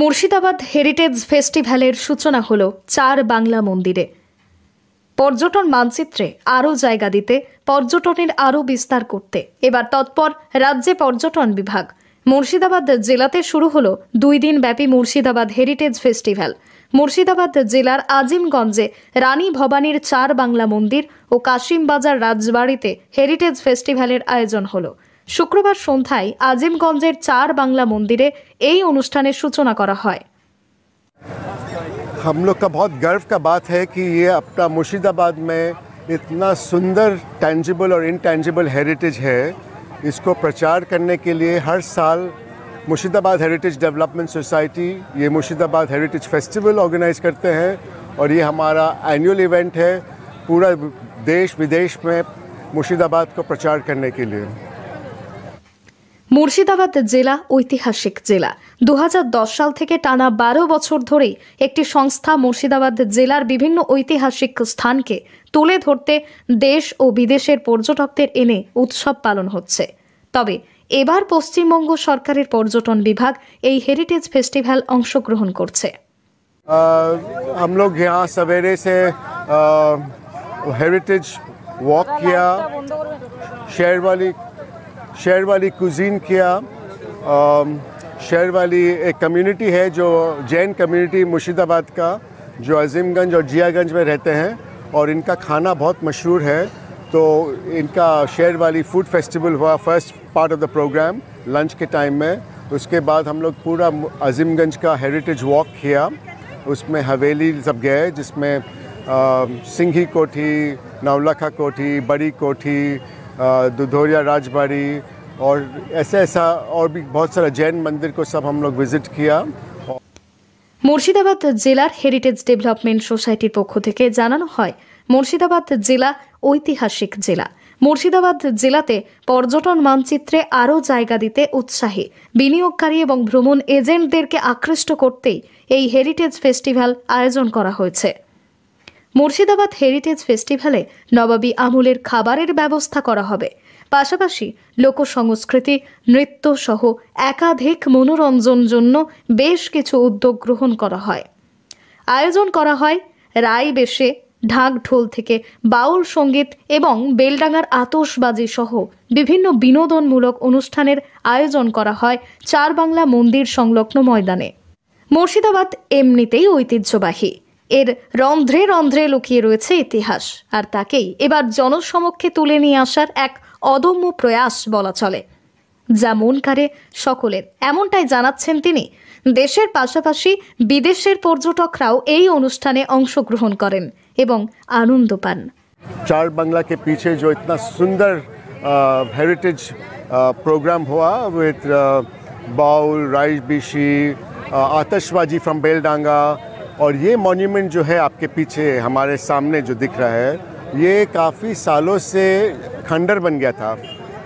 Murshidabad heritage ফেস্টিভ্যালের সূচনা হল চার বাংলা মন্দিরে পর্যটন মানচিত্রে আরও জায়গা দিতে পর্যটনের আরও বিস্তার করতে এবার তৎপর রাজ্যে পর্যটন বিভাগ মুর্শিদাবাদ জেলাতে শুরু হল দুই দিন ব্যাপী মুর্শিদাবাদ হেরিটেজ ফেস্টিভ্যাল মুর্শিদাবাদ জেলার আজিমগঞ্জে রানী ভবানীর চার বাংলা মন্দির ও কাশিমবাজার রাজবাড়িতে হেরিটেজ ফেস্টিভ্যালের আয়োজন হলো শুক্রবার সন্ধ্যায় আজিমগঞ্জের চার বাংলা মন্দিরে এই অনুষ্ঠানের সূচনা করা হয় हम लोग का बहुत गर्व का बात है कि ये अपना मुर्शिदाबाद में इतना सुंदर टैंजिबल और इनटैंजिबल हेरिटेज है इसको प्रचार करने के लिए हर साल मुर्शिदाबाद हेरिटेज डेवलपमेंट सोसाइटी ये मुर्शिदाबाद हेरिटेज फेस्टिवल ऑर्गेनाइज करते हैं और ये हमारा एनुअल इवेंट है पूरा देश विदेश में मुर्शिदाबाद को प्रचार करने के लिए মুর্শিদাবাদ জেলা ঐতিহাসিক জেলা দু সাল থেকে টানা বারো বছর ধরে একটি সংস্থা মুর্শিদাবাদ জেলার বিভিন্ন ঐতিহাসিক স্থানকে তুলে ধরতে দেশ ও বিদেশের পর্যটকদের এনে উৎসব পালন হচ্ছে তবে এবার পশ্চিমবঙ্গ সরকারের পর্যটন বিভাগ এই হেরিটেজ ফেস্টিভ্যাল অংশগ্রহণ করছে हम शहर वाली कुजीन किया शहर वाली एक कम्युनिटी है जो जैन कम्युनिटी मुर्शिदाबाद का जो अजीमगंज और जियागंज में रहते हैं और इनका खाना बहुत मशहूर है तो इनका शहर वाली फूड फेस्टिवल हुआ first part of the program lunch के टाइम में उसके बाद हम लोग पूरा अजीमगंज का हेरिटेज वॉक किया उसमें हवेली सब गए जिसमें सिंघी कोठी नवलखा कोठी बड़ी कोठी दुधौरिया राजबाड़ी और ऐसा ऐसा और भी बहुत सारा जैन मंदिर को सब हम लोग विजिट किया মুর্শিদাবাদ জেলার হেরিটেজ ডেভেলপমেন্ট সোসাইটির পক্ষ থেকে জানানো হয় মুর্শিদাবাদ জেলা ঐতিহাসিক জেলা মুর্শিদাবাদ জেলাতে পর্যটন মানচিত্রে আরও জায়গা দিতে উৎসাহী বিনিয়োগকারী এবং ভ্রমণ এজেন্টদেরকে আকৃষ্ট করতেই এই হেরিটেজ ফেস্টিভ্যাল আয়োজন করা হয়েছে মুর্শিদাবাদ হেরিটেজ ফেস্টিভ্যালে নবাবী আমুলের খাবারের ব্যবস্থা করা হবে পাশাপাশি লোকসংস্কৃতি নৃত্য সহ একাধিক মনোরঞ্জন জন্য বেশ কিছু উদ্যোগ গ্রহণ করা হয় আয়োজন করা হয় রায় বেশে ঢাক ঢোল থেকে বাউল সঙ্গীত এবং বেলডাঙ্গার আতসবাজি সহ বিভিন্ন বিনোদনমূলক অনুষ্ঠানের আয়োজন করা হয় চার বাংলা মন্দির সংলগ্ন ময়দানে মুর্শিদাবাদ এমনিতেই ঐতিহ্যবাহী এর রন্ধ্রে রন্ধ্রে লুকিয়ে রয়েছে ইতিহাস আর তাকেই এবার জনসমক্ষে তুলে নিয়ে আসার এক অদম্য প্রয়াস বলা চলে যা মন কারে সকলের এমনটাই জানাচ্ছেন তিনি দেশের পাশাপাশি বিদেশের পর্যটকরাও এই অনুষ্ঠানে অংশগ্রহণ করেন এবং আনন্দ পান চার বাংলাকে পিছে যে ইতনা সুন্দর হেরিটেজ প্রোগ্রাম হওয়া উইথ বাউল রাইস বিশি আতশবাজি ফ্রম বেলডাঙ্গা और ये मॉन्यूमेंट जो है आपके पीछे हमारे सामने जो दिख रहा है ये काफ़ी सालों से खंडर बन गया था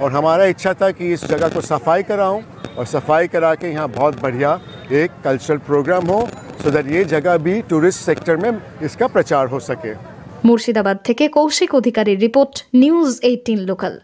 और हमारा इच्छा था कि इस जगह को सफाई कराऊं और सफाई करा के यहाँ बहुत बढ़िया एक कल्चरल प्रोग्राम हो सो दैट ये जगह भी टूरिस्ट सेक्टर में इसका प्रचार हो सके मुर्शिदाबाद थे कौशिक अधिकारी रिपोर्ट न्यूज़ 18 लोकल